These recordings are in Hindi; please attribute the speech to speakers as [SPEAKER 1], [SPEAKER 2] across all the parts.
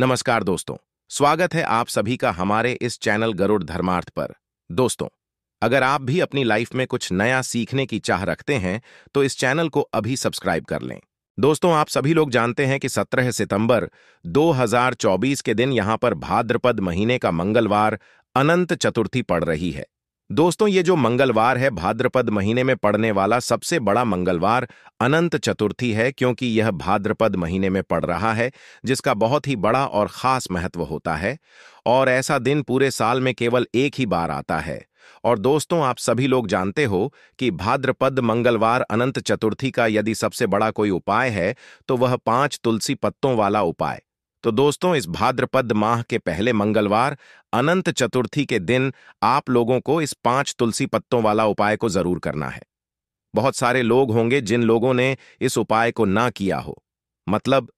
[SPEAKER 1] नमस्कार दोस्तों स्वागत है आप सभी का हमारे इस चैनल गरुड़ धर्मार्थ पर दोस्तों अगर आप भी अपनी लाइफ में कुछ नया सीखने की चाह रखते हैं तो इस चैनल को अभी सब्सक्राइब कर लें दोस्तों आप सभी लोग जानते हैं कि 17 सितंबर 2024 के दिन यहां पर भाद्रपद महीने का मंगलवार अनंत चतुर्थी पड़ रही है दोस्तों ये जो मंगलवार है भाद्रपद महीने में पड़ने वाला सबसे बड़ा मंगलवार अनंत चतुर्थी है क्योंकि यह भाद्रपद महीने में पड़ रहा है जिसका बहुत ही बड़ा और खास महत्व होता है और ऐसा दिन पूरे साल में केवल एक ही बार आता है और दोस्तों आप सभी लोग जानते हो कि भाद्रपद मंगलवार अनंत चतुर्थी का यदि सबसे बड़ा कोई उपाय है तो वह पांच तुलसी पत्तों वाला उपाय तो दोस्तों इस भाद्रपद माह के पहले मंगलवार अनंत चतुर्थी के दिन आप लोगों को इस पांच तुलसी पत्तों वाला उपाय को जरूर करना है बहुत सारे लोग होंगे जिन लोगों ने इस उपाय को ना किया हो मतलब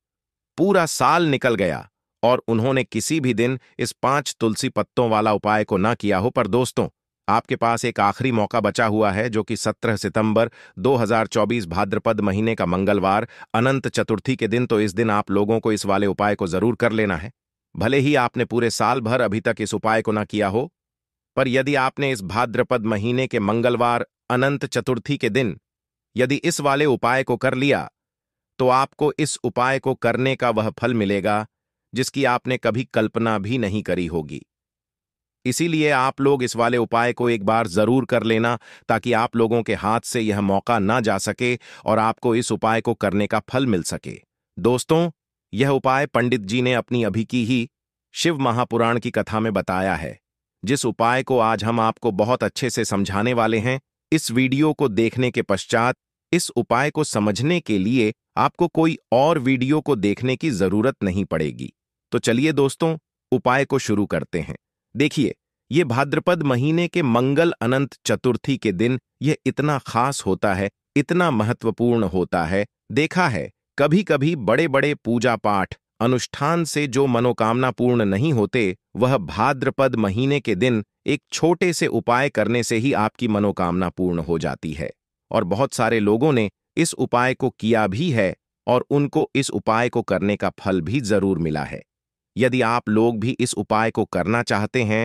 [SPEAKER 1] पूरा साल निकल गया और उन्होंने किसी भी दिन इस पांच तुलसी पत्तों वाला उपाय को ना किया हो पर दोस्तों आपके पास एक आखिरी मौका बचा हुआ है जो कि 17 सितंबर 2024 भाद्रपद महीने का मंगलवार अनंत चतुर्थी के दिन तो इस दिन आप लोगों को इस वाले उपाय को जरूर कर लेना है भले ही आपने पूरे साल भर अभी तक इस उपाय को ना किया हो पर यदि आपने इस भाद्रपद महीने के मंगलवार अनंत चतुर्थी के दिन यदि इस वाले उपाय को कर लिया तो आपको इस उपाय को करने का वह फल मिलेगा जिसकी आपने कभी कल्पना भी नहीं करी होगी इसीलिए आप लोग इस वाले उपाय को एक बार जरूर कर लेना ताकि आप लोगों के हाथ से यह मौका ना जा सके और आपको इस उपाय को करने का फल मिल सके दोस्तों यह उपाय पंडित जी ने अपनी अभी की ही शिव महापुराण की कथा में बताया है जिस उपाय को आज हम आपको बहुत अच्छे से समझाने वाले हैं इस वीडियो को देखने के पश्चात इस उपाय को समझने के लिए आपको कोई और वीडियो को देखने की जरूरत नहीं पड़ेगी तो चलिए दोस्तों उपाय को शुरू करते हैं देखिए ये भाद्रपद महीने के मंगल अनंत चतुर्थी के दिन यह इतना खास होता है इतना महत्वपूर्ण होता है देखा है कभी कभी बड़े बड़े पूजा पाठ अनुष्ठान से जो मनोकामना पूर्ण नहीं होते वह भाद्रपद महीने के दिन एक छोटे से उपाय करने से ही आपकी मनोकामना पूर्ण हो जाती है और बहुत सारे लोगों ने इस उपाय को किया भी है और उनको इस उपाय को करने का फल भी जरूर मिला है यदि आप लोग भी इस उपाय को करना चाहते हैं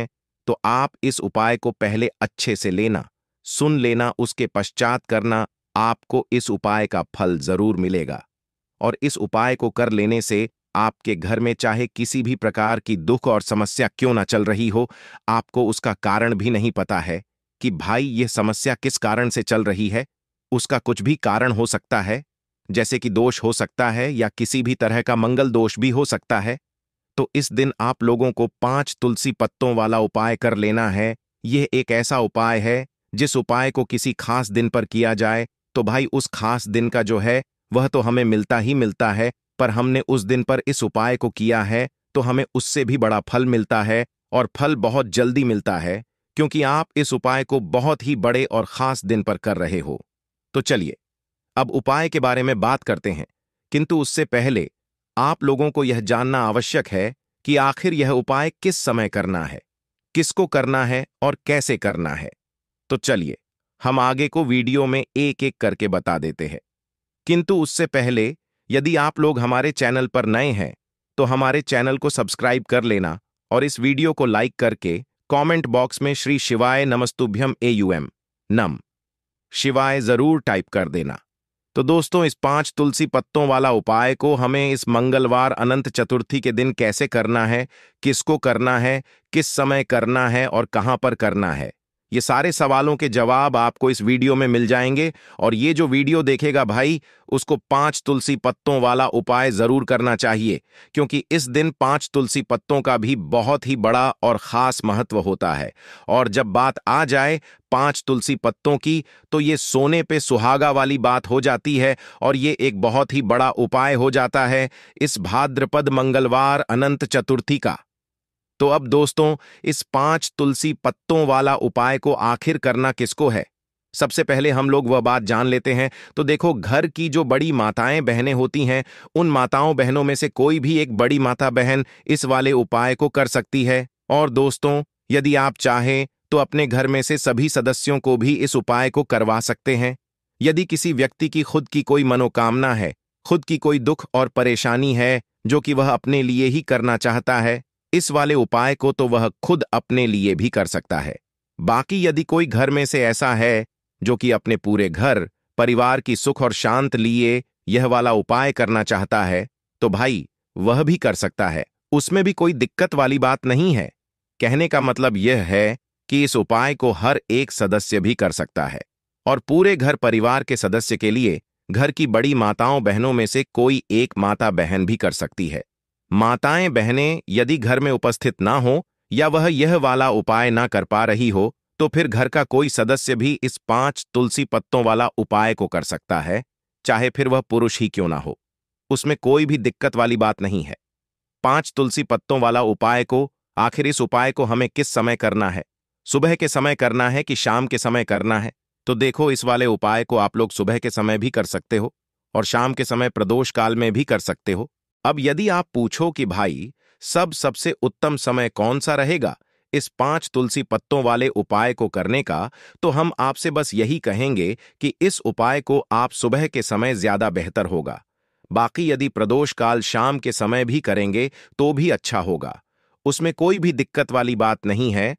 [SPEAKER 1] तो आप इस उपाय को पहले अच्छे से लेना सुन लेना उसके पश्चात करना आपको इस उपाय का फल जरूर मिलेगा और इस उपाय को कर लेने से आपके घर में चाहे किसी भी प्रकार की दुख और समस्या क्यों ना चल रही हो आपको उसका कारण भी नहीं पता है कि भाई यह समस्या किस कारण से चल रही है उसका कुछ भी कारण हो सकता है जैसे कि दोष हो सकता है या किसी भी तरह का मंगल दोष भी हो सकता है तो इस दिन आप लोगों को पांच तुलसी पत्तों वाला उपाय कर लेना है यह एक ऐसा उपाय है जिस उपाय को किसी खास दिन पर किया जाए तो भाई उस खास दिन का जो है वह तो हमें मिलता ही मिलता है पर हमने उस दिन पर इस उपाय को किया है तो हमें उससे भी बड़ा फल मिलता है और फल बहुत जल्दी मिलता है क्योंकि आप इस उपाय को बहुत ही बड़े और खास दिन पर कर रहे हो तो चलिए अब उपाय के बारे में बात करते हैं किंतु उससे पहले आप लोगों को यह जानना आवश्यक है कि आखिर यह उपाय किस समय करना है किसको करना है और कैसे करना है तो चलिए हम आगे को वीडियो में एक एक करके बता देते हैं किंतु उससे पहले यदि आप लोग हमारे चैनल पर नए हैं तो हमारे चैनल को सब्सक्राइब कर लेना और इस वीडियो को लाइक करके कमेंट बॉक्स में श्री शिवाय नमस्तुभ्यम एयूएम नम शिवाय जरूर टाइप कर देना तो दोस्तों इस पांच तुलसी पत्तों वाला उपाय को हमें इस मंगलवार अनंत चतुर्थी के दिन कैसे करना है किसको करना है किस समय करना है और कहाँ पर करना है ये सारे सवालों के जवाब आपको इस वीडियो में मिल जाएंगे और ये जो वीडियो देखेगा भाई उसको पांच तुलसी पत्तों वाला उपाय जरूर करना चाहिए क्योंकि इस दिन पांच तुलसी पत्तों का भी बहुत ही बड़ा और खास महत्व होता है और जब बात आ जाए पांच तुलसी पत्तों की तो ये सोने पे सुहागा वाली बात हो जाती है और ये एक बहुत ही बड़ा उपाय हो जाता है इस भाद्रपद मंगलवार अनंत चतुर्थी का तो अब दोस्तों इस पांच तुलसी पत्तों वाला उपाय को आखिर करना किसको है सबसे पहले हम लोग वह बात जान लेते हैं तो देखो घर की जो बड़ी माताएं बहनें होती हैं उन माताओं बहनों में से कोई भी एक बड़ी माता बहन इस वाले उपाय को कर सकती है और दोस्तों यदि आप चाहें तो अपने घर में से सभी सदस्यों को भी इस उपाय को करवा सकते हैं यदि किसी व्यक्ति की खुद की कोई मनोकामना है खुद की कोई दुख और परेशानी है जो कि वह अपने लिए ही करना चाहता है इस वाले उपाय को तो वह खुद अपने लिए भी कर सकता है बाकी यदि कोई घर में से ऐसा है जो कि अपने पूरे घर परिवार की सुख और शांत लिए यह वाला उपाय करना चाहता है तो भाई वह भी कर सकता है उसमें भी कोई दिक्कत वाली बात नहीं है कहने का मतलब यह है कि इस उपाय को हर एक सदस्य भी कर सकता है और पूरे घर परिवार के सदस्य के लिए घर की बड़ी माताओं बहनों में से कोई एक माता बहन भी कर सकती है माताएं बहनें यदि घर में उपस्थित ना हो या वह यह वाला उपाय ना कर पा रही हो तो फिर घर का कोई सदस्य भी इस पांच तुलसी पत्तों वाला उपाय को कर सकता है चाहे फिर वह पुरुष ही क्यों ना हो उसमें कोई भी दिक्कत वाली बात नहीं है पांच तुलसी पत्तों वाला उपाय को आखिर इस उपाय को हमें किस समय करना है सुबह के समय करना है कि शाम के समय करना है तो देखो इस वाले उपाय को आप लोग सुबह के समय भी कर सकते हो और शाम के समय प्रदोष काल में भी कर सकते हो अब यदि आप पूछो कि भाई सब सबसे उत्तम समय कौन सा रहेगा इस पांच तुलसी पत्तों वाले उपाय को करने का तो हम आपसे बस यही कहेंगे कि इस उपाय को आप सुबह के समय ज्यादा बेहतर होगा बाकी यदि प्रदोष काल शाम के समय भी करेंगे तो भी अच्छा होगा उसमें कोई भी दिक्कत वाली बात नहीं है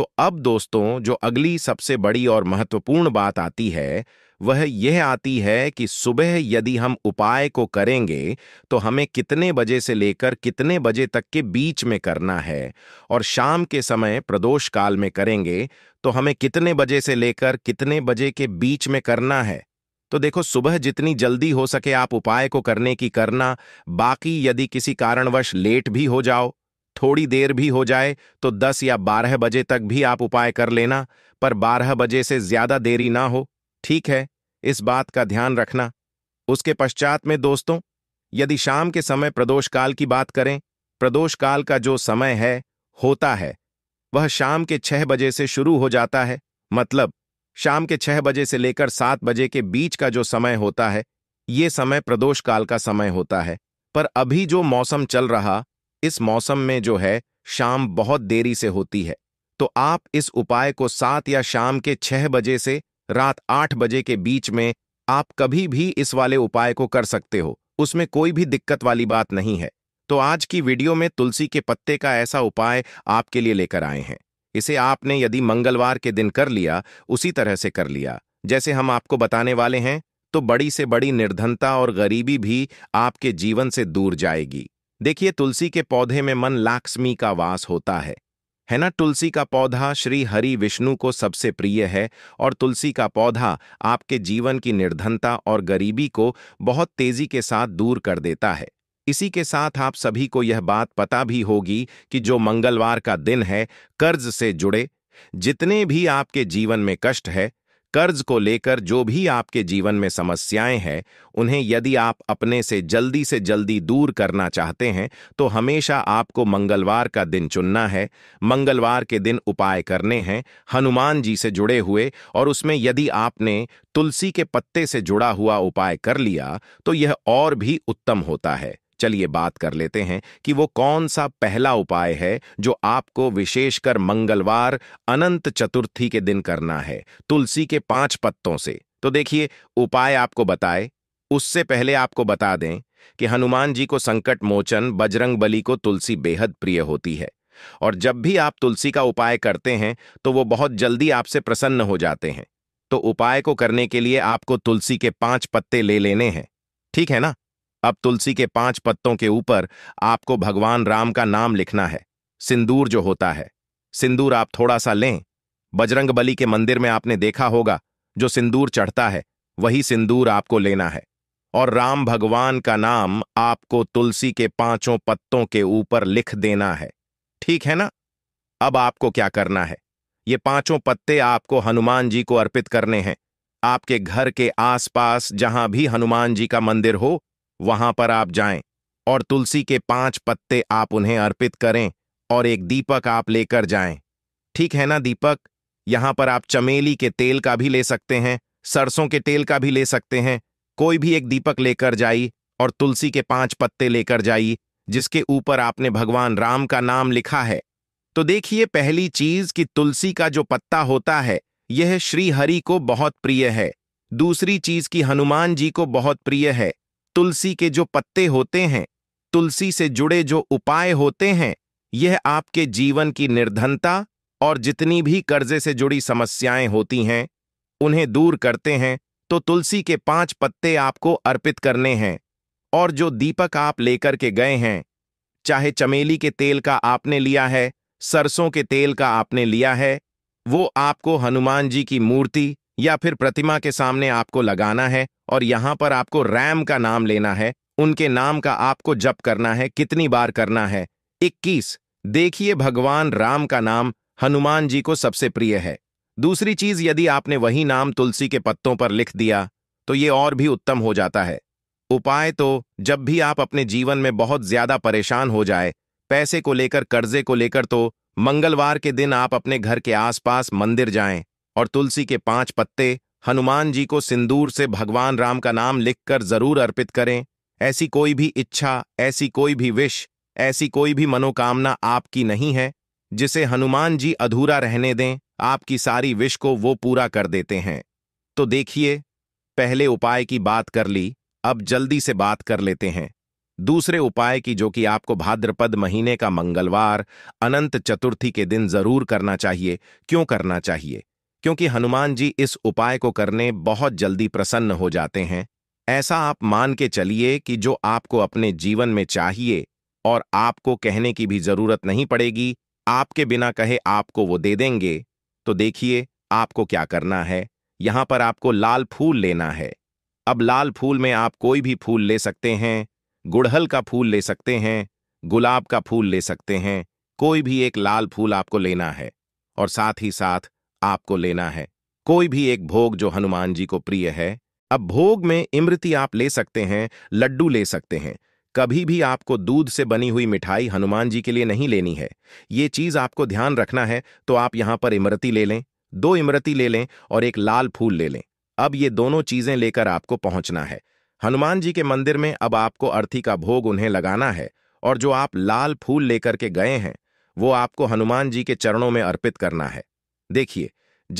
[SPEAKER 1] तो अब दोस्तों जो अगली सबसे बड़ी और महत्वपूर्ण बात आती है वह यह आती है कि सुबह यदि हम उपाय को करेंगे तो हमें कितने बजे से लेकर कितने बजे तक के बीच में करना है और शाम के समय प्रदोष काल में करेंगे तो हमें कितने बजे से लेकर कितने बजे के बीच में करना है तो देखो सुबह जितनी जल्दी हो सके आप उपाय को करने की करना बाकी यदि किसी कारणवश लेट भी हो जाओ थोड़ी देर भी हो जाए तो 10 या 12 बजे तक भी आप उपाय कर लेना पर 12 बजे से ज्यादा देरी ना हो ठीक है इस बात का ध्यान रखना उसके पश्चात में दोस्तों यदि शाम के समय प्रदोष काल की बात करें प्रदोष काल का जो समय है होता है वह शाम के छह बजे से शुरू हो जाता है मतलब शाम के छह बजे से लेकर सात बजे के बीच का जो समय होता है ये समय प्रदोष काल का समय होता है पर अभी जो मौसम चल रहा इस मौसम में जो है शाम बहुत देरी से होती है तो आप इस उपाय को सात या शाम के छह बजे से रात आठ बजे के बीच में आप कभी भी इस वाले उपाय को कर सकते हो उसमें कोई भी दिक्कत वाली बात नहीं है तो आज की वीडियो में तुलसी के पत्ते का ऐसा उपाय आपके लिए लेकर आए हैं इसे आपने यदि मंगलवार के दिन कर लिया उसी तरह से कर लिया जैसे हम आपको बताने वाले हैं तो बड़ी से बड़ी निर्धनता और गरीबी भी आपके जीवन से दूर जाएगी देखिए तुलसी के पौधे में मन लाक्ष्मी का वास होता है है ना तुलसी का पौधा श्री हरि विष्णु को सबसे प्रिय है और तुलसी का पौधा आपके जीवन की निर्धनता और गरीबी को बहुत तेजी के साथ दूर कर देता है इसी के साथ आप सभी को यह बात पता भी होगी कि जो मंगलवार का दिन है कर्ज से जुड़े जितने भी आपके जीवन में कष्ट है कर्ज को लेकर जो भी आपके जीवन में समस्याएं हैं उन्हें यदि आप अपने से जल्दी से जल्दी दूर करना चाहते हैं तो हमेशा आपको मंगलवार का दिन चुनना है मंगलवार के दिन उपाय करने हैं हनुमान जी से जुड़े हुए और उसमें यदि आपने तुलसी के पत्ते से जुड़ा हुआ उपाय कर लिया तो यह और भी उत्तम होता है चलिए बात कर लेते हैं कि वो कौन सा पहला उपाय है जो आपको विशेषकर मंगलवार अनंत चतुर्थी के दिन करना है तुलसी के पांच पत्तों से तो देखिए उपाय आपको बताए उससे पहले आपको बता दें कि हनुमान जी को संकट मोचन बजरंग बली को तुलसी बेहद प्रिय होती है और जब भी आप तुलसी का उपाय करते हैं तो वो बहुत जल्दी आपसे प्रसन्न हो जाते हैं तो उपाय को करने के लिए आपको तुलसी के पांच पत्ते ले लेने हैं ठीक है ना अब तुलसी के पांच पत्तों के ऊपर आपको भगवान राम का नाम लिखना है सिंदूर जो होता है सिंदूर आप थोड़ा सा लें बजरंग बली के मंदिर में आपने देखा होगा जो सिंदूर चढ़ता है वही सिंदूर आपको लेना है और राम भगवान का नाम आपको तुलसी के पांचों पत्तों के ऊपर लिख देना है ठीक है ना अब आपको क्या करना है ये पांचों पत्ते आपको हनुमान जी को अर्पित करने हैं आपके घर के आसपास जहां भी हनुमान जी का मंदिर हो वहां पर आप जाएं और तुलसी के पांच पत्ते आप उन्हें अर्पित करें और एक दीपक आप लेकर जाएं ठीक है ना दीपक यहां पर आप चमेली के तेल का भी ले सकते हैं सरसों के तेल का भी ले सकते हैं कोई भी एक दीपक लेकर जाइए और तुलसी के पांच पत्ते लेकर जाइए जिसके ऊपर आपने भगवान राम का नाम लिखा है तो देखिए पहली चीज कि तुलसी का जो पत्ता होता है यह श्री हरि को बहुत प्रिय है दूसरी चीज की हनुमान जी को बहुत प्रिय है तुलसी के जो पत्ते होते हैं तुलसी से जुड़े जो उपाय होते हैं यह आपके जीवन की निर्धनता और जितनी भी कर्जे से जुड़ी समस्याएं होती हैं उन्हें दूर करते हैं तो तुलसी के पांच पत्ते आपको अर्पित करने हैं और जो दीपक आप लेकर के गए हैं चाहे चमेली के तेल का आपने लिया है सरसों के तेल का आपने लिया है वो आपको हनुमान जी की मूर्ति या फिर प्रतिमा के सामने आपको लगाना है और यहाँ पर आपको रैम का नाम लेना है उनके नाम का आपको जप करना है कितनी बार करना है 21 देखिए भगवान राम का नाम हनुमान जी को सबसे प्रिय है दूसरी चीज यदि आपने वही नाम तुलसी के पत्तों पर लिख दिया तो ये और भी उत्तम हो जाता है उपाय तो जब भी आप अपने जीवन में बहुत ज्यादा परेशान हो जाए पैसे को लेकर कर्जे को लेकर तो मंगलवार के दिन आप अपने घर के आसपास मंदिर जाएं और तुलसी के पांच पत्ते हनुमान जी को सिंदूर से भगवान राम का नाम लिखकर जरूर अर्पित करें ऐसी कोई भी इच्छा ऐसी कोई भी विश ऐसी कोई भी मनोकामना आपकी नहीं है जिसे हनुमान जी अधूरा रहने दें आपकी सारी विश को वो पूरा कर देते हैं तो देखिए पहले उपाय की बात कर ली अब जल्दी से बात कर लेते हैं दूसरे उपाय की जो कि आपको भाद्रपद महीने का मंगलवार अनंत चतुर्थी के दिन जरूर करना चाहिए क्यों करना चाहिए क्योंकि हनुमान जी इस उपाय को करने बहुत जल्दी प्रसन्न हो जाते हैं ऐसा आप मान के चलिए कि जो आपको अपने जीवन में चाहिए और आपको कहने की भी जरूरत नहीं पड़ेगी आपके बिना कहे आपको वो दे देंगे तो देखिए आपको क्या करना है यहां पर आपको लाल फूल लेना है अब लाल फूल में आप कोई भी फूल ले सकते हैं गुड़हल का फूल ले सकते हैं गुलाब का फूल ले सकते हैं कोई भी एक लाल फूल आपको लेना है और साथ ही साथ आपको लेना है कोई भी एक भोग जो हनुमान जी को प्रिय है अब भोग में इमृति आप ले सकते हैं लड्डू ले सकते हैं कभी भी आपको दूध से बनी हुई मिठाई हनुमान जी के लिए नहीं लेनी है ये चीज आपको ध्यान रखना है तो आप यहां पर इमरती ले लें दो इमरती ले लें और एक लाल फूल ले लें अब ये दोनों चीजें लेकर आपको पहुंचना है हनुमान जी के मंदिर में अब आपको अर्थी का भोग उन्हें लगाना है और जो आप लाल फूल लेकर के गए हैं वो आपको हनुमान जी के चरणों में अर्पित करना है देखिए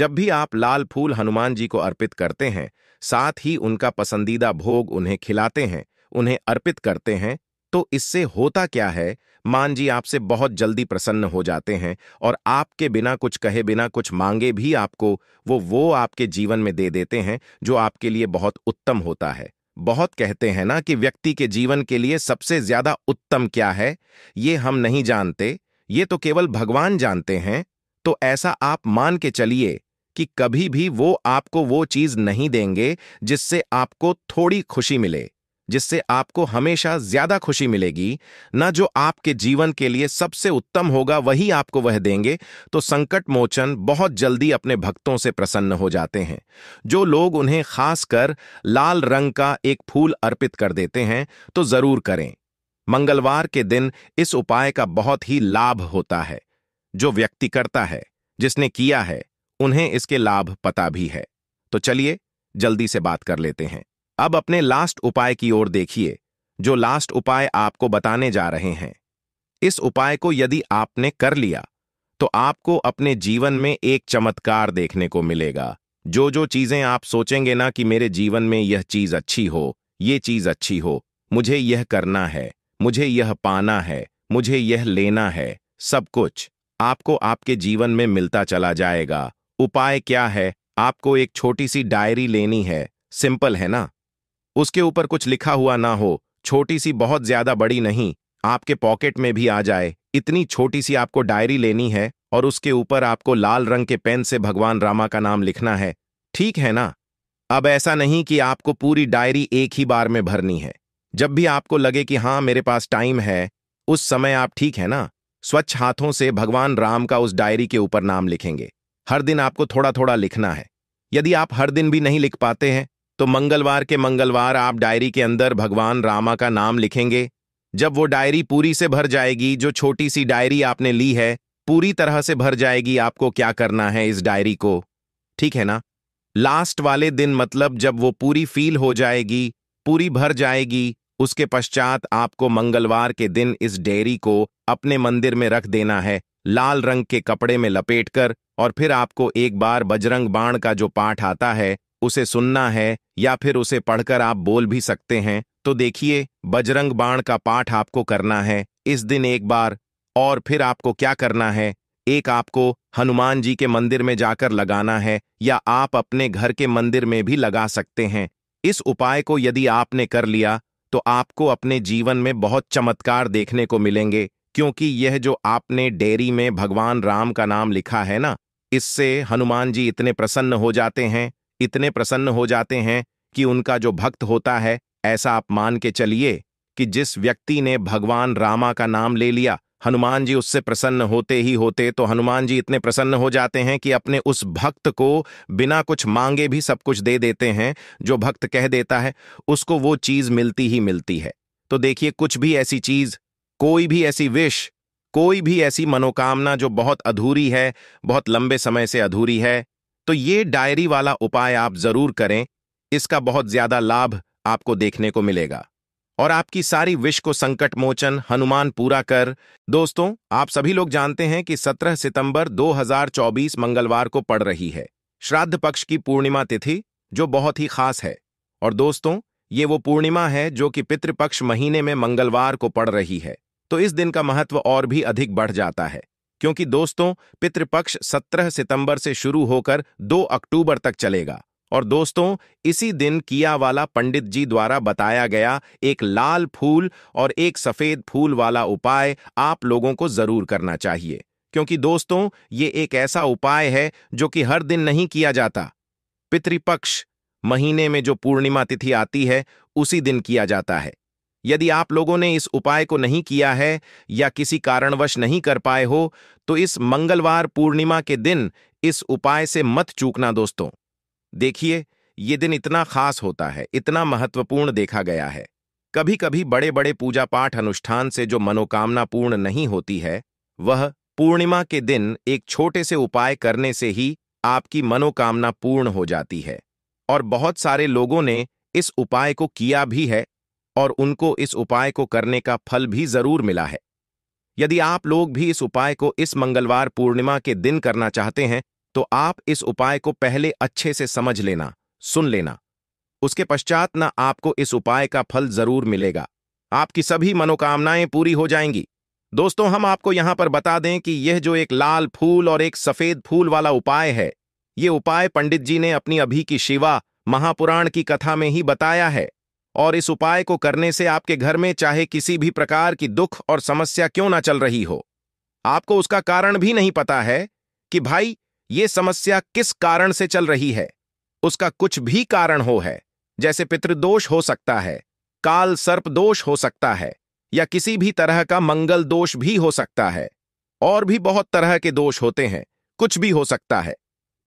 [SPEAKER 1] जब भी आप लाल फूल हनुमान जी को अर्पित करते हैं साथ ही उनका पसंदीदा भोग उन्हें खिलाते हैं उन्हें अर्पित करते हैं तो इससे होता क्या है मान जी आपसे बहुत जल्दी प्रसन्न हो जाते हैं और आपके बिना कुछ कहे बिना कुछ मांगे भी आपको वो वो आपके जीवन में दे देते हैं जो आपके लिए बहुत उत्तम होता है बहुत कहते हैं ना कि व्यक्ति के जीवन के लिए सबसे ज्यादा उत्तम क्या है ये हम नहीं जानते ये तो केवल भगवान जानते हैं तो ऐसा आप मान के चलिए कि कभी भी वो आपको वो चीज नहीं देंगे जिससे आपको थोड़ी खुशी मिले जिससे आपको हमेशा ज्यादा खुशी मिलेगी ना जो आपके जीवन के लिए सबसे उत्तम होगा वही आपको वह देंगे तो संकट मोचन बहुत जल्दी अपने भक्तों से प्रसन्न हो जाते हैं जो लोग उन्हें खासकर लाल रंग का एक फूल अर्पित कर देते हैं तो जरूर करें मंगलवार के दिन इस उपाय का बहुत ही लाभ होता है जो व्यक्ति करता है जिसने किया है उन्हें इसके लाभ पता भी है तो चलिए जल्दी से बात कर लेते हैं अब अपने लास्ट उपाय की ओर देखिए जो लास्ट उपाय आपको बताने जा रहे हैं इस उपाय को यदि आपने कर लिया तो आपको अपने जीवन में एक चमत्कार देखने को मिलेगा जो जो चीजें आप सोचेंगे ना कि मेरे जीवन में यह चीज अच्छी हो ये चीज अच्छी हो मुझे यह करना है मुझे यह पाना है मुझे यह लेना है सब कुछ आपको आपके जीवन में मिलता चला जाएगा उपाय क्या है आपको एक छोटी सी डायरी लेनी है सिंपल है ना उसके ऊपर कुछ लिखा हुआ ना हो छोटी सी बहुत ज्यादा बड़ी नहीं आपके पॉकेट में भी आ जाए इतनी छोटी सी आपको डायरी लेनी है और उसके ऊपर आपको लाल रंग के पेन से भगवान रामा का नाम लिखना है ठीक है ना अब ऐसा नहीं कि आपको पूरी डायरी एक ही बार में भरनी है जब भी आपको लगे कि हाँ मेरे पास टाइम है उस समय आप ठीक है ना स्वच्छ हाथों से भगवान राम का उस डायरी के ऊपर नाम लिखेंगे हर दिन आपको थोड़ा थोड़ा लिखना है यदि आप हर दिन भी नहीं लिख पाते हैं तो मंगलवार के मंगलवार आप डायरी के अंदर भगवान रामा का नाम लिखेंगे जब वो डायरी पूरी से भर जाएगी जो छोटी सी डायरी आपने ली है पूरी तरह से भर जाएगी आपको क्या करना है इस डायरी को ठीक है ना लास्ट वाले दिन मतलब जब वो पूरी फील हो जाएगी पूरी भर जाएगी उसके पश्चात आपको मंगलवार के दिन इस डेयरी को अपने मंदिर में रख देना है लाल रंग के कपड़े में लपेटकर और फिर आपको एक बार बजरंग बाण का जो पाठ आता है उसे सुनना है या फिर उसे पढ़कर आप बोल भी सकते हैं तो देखिए बजरंग बाण का पाठ आपको करना है इस दिन एक बार और फिर आपको क्या करना है एक आपको हनुमान जी के मंदिर में जाकर लगाना है या आप अपने घर के मंदिर में भी लगा सकते हैं इस उपाय को यदि आपने कर लिया तो आपको अपने जीवन में बहुत चमत्कार देखने को मिलेंगे क्योंकि यह जो आपने डेयरी में भगवान राम का नाम लिखा है ना इससे हनुमान जी इतने प्रसन्न हो जाते हैं इतने प्रसन्न हो जाते हैं कि उनका जो भक्त होता है ऐसा आप मान के चलिए कि जिस व्यक्ति ने भगवान रामा का नाम ले लिया हनुमान जी उससे प्रसन्न होते ही होते तो हनुमान जी इतने प्रसन्न हो जाते हैं कि अपने उस भक्त को बिना कुछ मांगे भी सब कुछ दे देते हैं जो भक्त कह देता है उसको वो चीज़ मिलती ही मिलती है तो देखिए कुछ भी ऐसी चीज़ कोई भी ऐसी विश कोई भी ऐसी मनोकामना जो बहुत अधूरी है बहुत लंबे समय से अधूरी है तो ये डायरी वाला उपाय आप जरूर करें इसका बहुत ज़्यादा लाभ आपको देखने को मिलेगा और आपकी सारी विश्व को संकट मोचन हनुमान पूरा कर दोस्तों आप सभी लोग जानते हैं कि 17 सितंबर 2024 मंगलवार को पड़ रही है श्राद्ध पक्ष की पूर्णिमा तिथि जो बहुत ही खास है और दोस्तों ये वो पूर्णिमा है जो कि पितृपक्ष महीने में मंगलवार को पड़ रही है तो इस दिन का महत्व और भी अधिक बढ़ जाता है क्योंकि दोस्तों पितृपक्ष 17 सितंबर से शुरू होकर 2 अक्टूबर तक चलेगा और दोस्तों इसी दिन किया वाला पंडित जी द्वारा बताया गया एक लाल फूल और एक सफेद फूल वाला उपाय आप लोगों को जरूर करना चाहिए क्योंकि दोस्तों ये एक ऐसा उपाय है जो कि हर दिन नहीं किया जाता पितृपक्ष महीने में जो पूर्णिमा तिथि आती है उसी दिन किया जाता है यदि आप लोगों ने इस उपाय को नहीं किया है या किसी कारणवश नहीं कर पाए हो तो इस मंगलवार पूर्णिमा के दिन इस उपाय से मत चूकना दोस्तों देखिए ये दिन इतना खास होता है इतना महत्वपूर्ण देखा गया है कभी कभी बड़े बड़े पूजा पाठ अनुष्ठान से जो मनोकामना पूर्ण नहीं होती है वह पूर्णिमा के दिन एक छोटे से उपाय करने से ही आपकी मनोकामना पूर्ण हो जाती है और बहुत सारे लोगों ने इस उपाय को किया भी है और उनको इस उपाय को करने का फल भी जरूर मिला है यदि आप लोग भी इस उपाय को इस मंगलवार पूर्णिमा के दिन करना चाहते हैं तो आप इस उपाय को पहले अच्छे से समझ लेना सुन लेना उसके पश्चात ना आपको इस उपाय का फल जरूर मिलेगा आपकी सभी मनोकामनाएं पूरी हो जाएंगी दोस्तों हम आपको यहां पर बता दें कि यह जो एक लाल फूल और एक सफेद फूल वाला उपाय है ये उपाय पंडित जी ने अपनी अभी की शिवा महापुराण की कथा में ही बताया है और इस उपाय को करने से आपके घर में चाहे किसी भी प्रकार की दुख और समस्या क्यों ना चल रही हो आपको उसका कारण भी नहीं पता है कि भाई ये समस्या किस कारण से चल रही है उसका कुछ भी कारण हो है जैसे पितृदोष हो सकता है काल सर्प दोष हो सकता है या किसी भी तरह का मंगल दोष भी हो सकता है और भी बहुत तरह के दोष होते हैं कुछ भी हो सकता है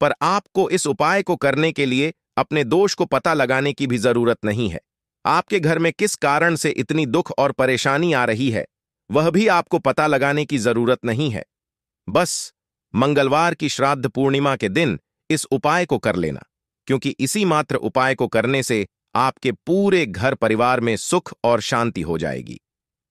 [SPEAKER 1] पर आपको इस उपाय को करने के लिए अपने दोष को पता लगाने की भी जरूरत नहीं है आपके घर में किस कारण से इतनी दुख और परेशानी आ रही है वह भी आपको पता लगाने की जरूरत नहीं है बस मंगलवार की श्राद्ध पूर्णिमा के दिन इस उपाय को कर लेना क्योंकि इसी मात्र उपाय को करने से आपके पूरे घर परिवार में सुख और शांति हो जाएगी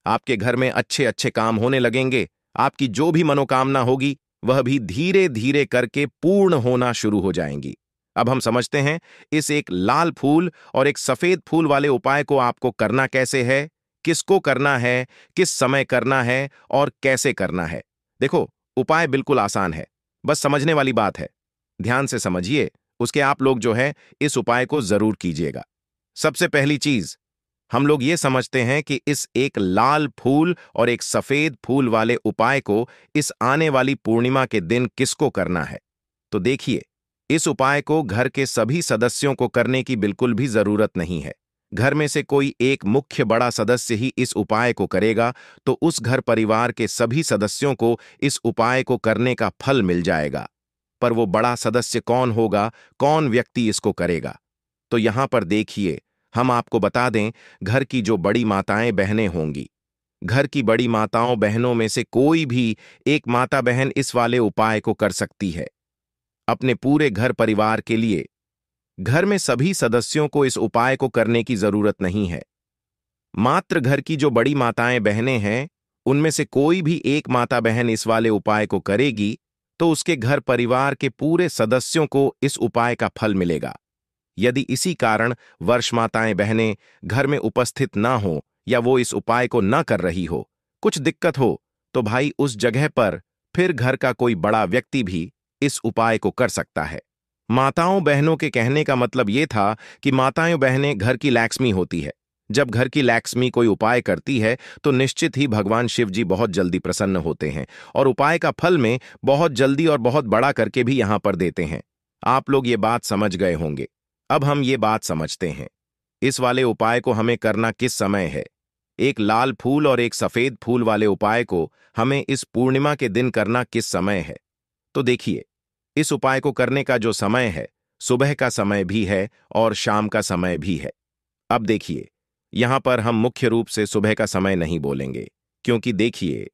[SPEAKER 1] आपके घर में अच्छे अच्छे काम होने लगेंगे आपकी जो भी मनोकामना होगी वह भी धीरे धीरे करके पूर्ण होना शुरू हो जाएंगी अब हम समझते हैं इस एक लाल फूल और एक सफेद फूल वाले उपाय को आपको करना कैसे है किसको करना है किस समय करना है और कैसे करना है देखो उपाय बिल्कुल आसान है बस समझने वाली बात है ध्यान से समझिए उसके आप लोग जो है इस उपाय को जरूर कीजिएगा सबसे पहली चीज हम लोग ये समझते हैं कि इस एक लाल फूल और एक सफेद फूल वाले उपाय को इस आने वाली पूर्णिमा के दिन किसको करना है तो देखिए इस उपाय को घर के सभी सदस्यों को करने की बिल्कुल भी जरूरत नहीं है घर में से कोई एक मुख्य बड़ा सदस्य ही इस उपाय को करेगा तो उस घर परिवार के सभी सदस्यों को इस उपाय को करने का फल मिल जाएगा पर वो बड़ा सदस्य कौन होगा कौन व्यक्ति इसको करेगा तो यहां पर देखिए हम आपको बता दें घर की जो बड़ी माताएं बहनें होंगी घर की बड़ी माताओं बहनों में से कोई भी एक माता बहन इस वाले उपाय को कर सकती है अपने पूरे घर परिवार के लिए घर में सभी सदस्यों को इस उपाय को करने की जरूरत नहीं है मात्र घर की जो बड़ी माताएं बहनें हैं उनमें से कोई भी एक माता बहन इस वाले उपाय को करेगी तो उसके घर परिवार के पूरे सदस्यों को इस उपाय का फल मिलेगा यदि इसी कारण वर्ष माताएं बहनें घर में उपस्थित ना हो या वो इस उपाय को न कर रही हो कुछ दिक्कत हो तो भाई उस जगह पर फिर घर का कोई बड़ा व्यक्ति भी इस उपाय को कर सकता है माताओं बहनों के कहने का मतलब ये था कि माताएं बहनें घर की लक्ष्मी होती है जब घर की लैक्समी कोई उपाय करती है तो निश्चित ही भगवान शिव जी बहुत जल्दी प्रसन्न होते हैं और उपाय का फल में बहुत जल्दी और बहुत बड़ा करके भी यहां पर देते हैं आप लोग ये बात समझ गए होंगे अब हम ये बात समझते हैं इस वाले उपाय को हमें करना किस समय है एक लाल फूल और एक सफेद फूल वाले उपाय को हमें इस पूर्णिमा के दिन करना किस समय है तो देखिए इस उपाय को करने का जो समय है सुबह का समय भी है और शाम का समय भी है अब देखिए यहां पर हम मुख्य रूप से सुबह का समय नहीं बोलेंगे क्योंकि देखिए